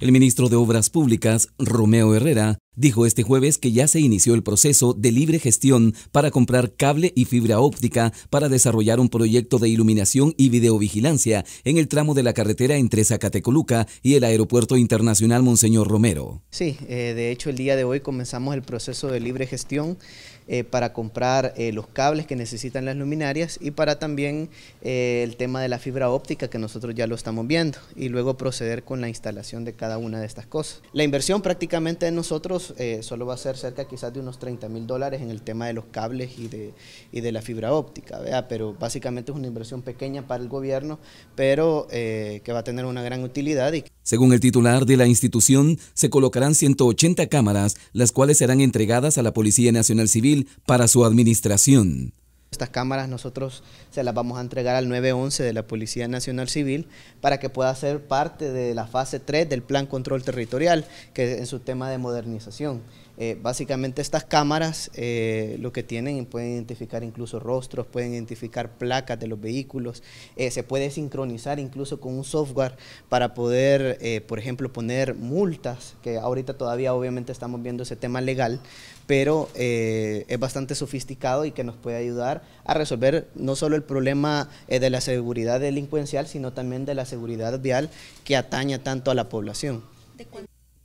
El ministro de Obras Públicas, Romeo Herrera, Dijo este jueves que ya se inició el proceso de libre gestión para comprar cable y fibra óptica para desarrollar un proyecto de iluminación y videovigilancia en el tramo de la carretera entre Zacatecoluca y el Aeropuerto Internacional Monseñor Romero. Sí, eh, de hecho el día de hoy comenzamos el proceso de libre gestión eh, para comprar eh, los cables que necesitan las luminarias y para también el tema de la fibra óptica que nosotros ya lo estamos viendo y luego proceder con la instalación de cada una de estas cosas. La inversión prácticamente de nosotros eh, solo va a ser cerca quizás de unos 30 mil dólares en el tema de los cables y de, la fibra óptica, pero básicamente es una inversión pequeña para el gobierno, pero eh, que va a tener una gran utilidad. Y... Según el titular de la institución, se colocarán 180 cámaras, las cuales serán entregadas a la Policía Nacional Civil para su administración. Estas cámaras nosotros se las vamos a entregar al 911 de la Policía Nacional Civil para que pueda ser parte de la fase 3 del Plan Control Territorial, que es en su tema de modernización. Eh, básicamente estas cámaras eh, lo que tienen, pueden identificar incluso rostros, pueden identificar placas de los vehículos, eh, se puede sincronizar incluso con un software para poder, por ejemplo, poner multas, que ahorita todavía obviamente estamos viendo ese tema legal, pero es bastante sofisticado y que nos puede ayudar a resolver no solo el problema eh, de la seguridad delincuencial, sino también de la seguridad vial que ataña tanto a la población.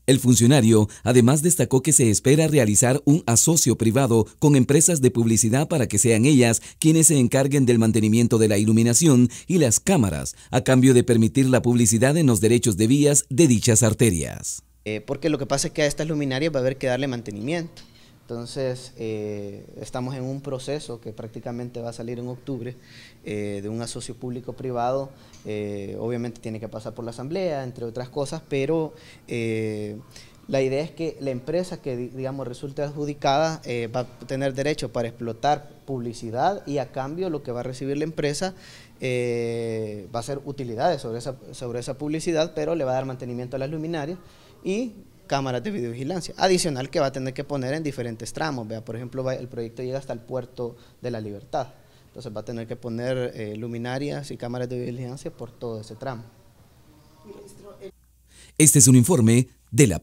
El funcionario además destacó que se espera realizar un asocio privado con empresas de publicidad para que sean ellas quienes se encarguen del mantenimiento de la iluminación y las cámaras, a cambio de permitir la publicidad en los derechos de vías de dichas arterias. Eh, porque lo que pasa es que a estas luminarias va a haber que darle mantenimiento. Entonces, eh, estamos en un proceso que prácticamente va a salir en octubre eh, de un asocio público-privado. Eh, obviamente tiene que pasar por la asamblea, entre otras cosas, pero la idea es que la empresa que, digamos, resulte adjudicada va a tener derecho para explotar publicidad y a cambio lo que va a recibir la empresa va a ser utilidades sobre esa, sobre esa publicidad, pero le va a dar mantenimiento a las luminarias y cámaras de videovigilancia, adicional que va a tener que poner en diferentes tramos. Vea, por ejemplo, el proyecto llega hasta el puerto de la Libertad, entonces va a tener que poner eh, luminarias y cámaras de videovigilancia por todo ese tramo. Este es un informe de la